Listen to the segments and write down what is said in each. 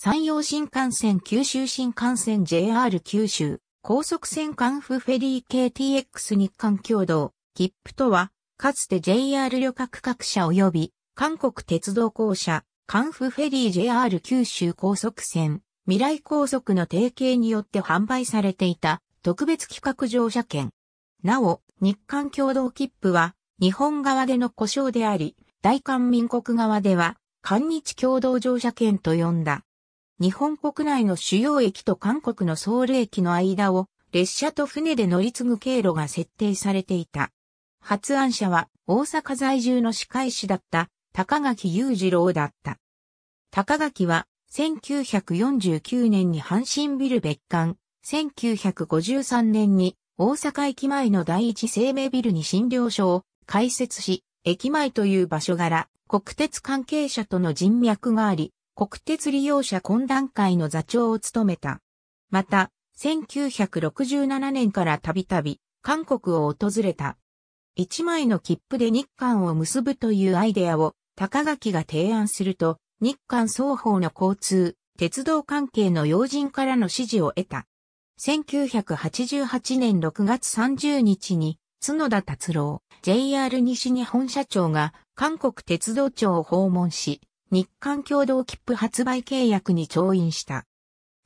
山陽新幹線九州新幹線 JR 九州、高速船カンフフェリー KTX 日韓共同、切符とは、かつて JR 旅客各社及び、韓国鉄道公社、カンフェリー JR 九州高速船、未来高速の提携によって販売されていた特別企画乗車券。なお、日韓共同切符は日本側での故障であり、大韓民国側では韓日共同乗車券と呼んだ。日本国内の主要駅と韓国のソウル駅の間を列車と船で乗り継ぐ経路が設定されていた。発案者は大阪在住の歯科医師だった高垣雄次郎だった。高垣は1949年に阪神ビル別館、1953年に大阪駅前の第一生命ビルに診療所を開設し、駅前という場所柄、国鉄関係者との人脈があり、国鉄利用者懇談会の座長を務めた。また、1967年からたびたび韓国を訪れた。一枚の切符で日韓を結ぶというアイデアを高垣が提案すると、日韓双方の交通、鉄道関係の要人からの支持を得た。1988年6月30日に、角田達郎、JR 西日本社長が韓国鉄道庁を訪問し、日韓共同切符発売契約に調印した。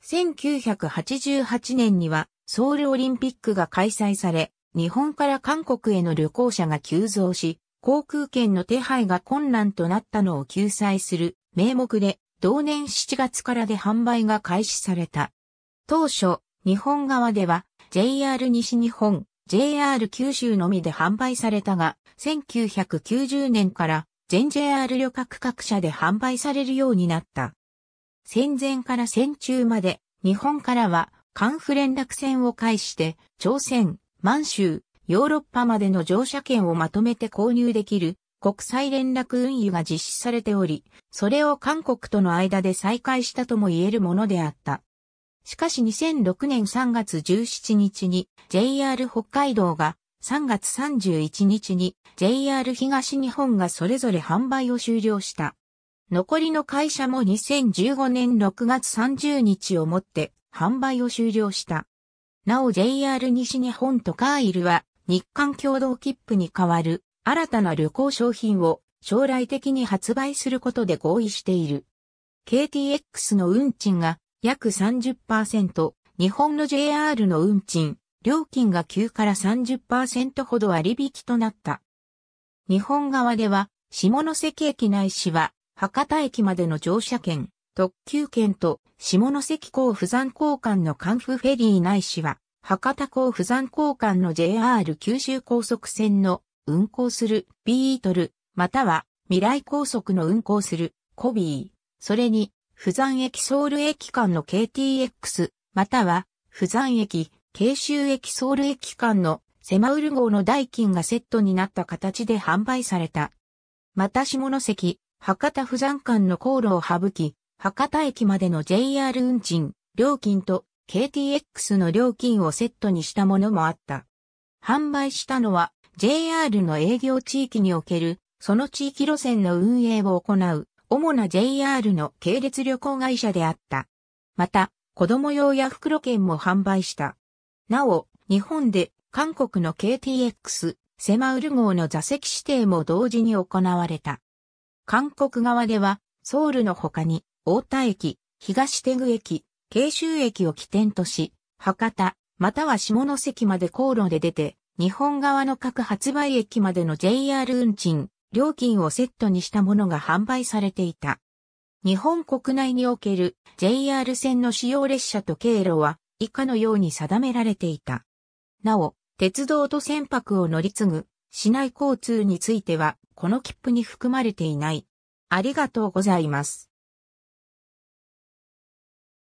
1988年にはソウルオリンピックが開催され、日本から韓国への旅行者が急増し、航空券の手配が困難となったのを救済する名目で、同年7月からで販売が開始された。当初、日本側では JR 西日本、JR 九州のみで販売されたが、1990年から全 JR 旅客各社で販売されるようになった。戦前から戦中まで、日本からは、韓府連絡船を介して、朝鮮、満州、ヨーロッパまでの乗車券をまとめて購入できる国際連絡運輸が実施されており、それを韓国との間で再開したとも言えるものであった。しかし2006年3月17日に JR 北海道が3月31日に JR 東日本がそれぞれ販売を終了した。残りの会社も2015年6月30日をもって販売を終了した。なお JR 西日本とカーイルは日韓共同切符に代わる新たな旅行商品を将来的に発売することで合意している。KTX の運賃が約30%、日本の JR の運賃料金が9から30%ほど割引となった。日本側では、下関駅内市は、博多駅までの乗車券、特急券と、下関港釜山交換の関府フェリー内市は、博多港釜山交換の JR 九州高速線の運行するビートル、または未来高速の運行するコビー、それに、釜山駅ソウル駅間の KTX、または、釜山駅、京州駅ソウル駅間のセマウル号の代金がセットになった形で販売された。また下関、博多不山間の航路を省き、博多駅までの JR 運賃、料金と KTX の料金をセットにしたものもあった。販売したのは JR の営業地域におけるその地域路線の運営を行う主な JR の系列旅行会社であった。また、子供用や袋券も販売した。なお、日本で韓国の KTX セマウル号の座席指定も同時に行われた。韓国側では、ソウルの他に、大田駅、東テグ駅、慶州駅を起点とし、博多、または下関まで航路で出て、日本側の各発売駅までの JR 運賃、料金をセットにしたものが販売されていた。日本国内における JR 線の使用列車と経路は以下のように定められていた。なお、鉄道と船舶を乗り継ぐ市内交通については、この切符に含まれていない。ありがとうございます。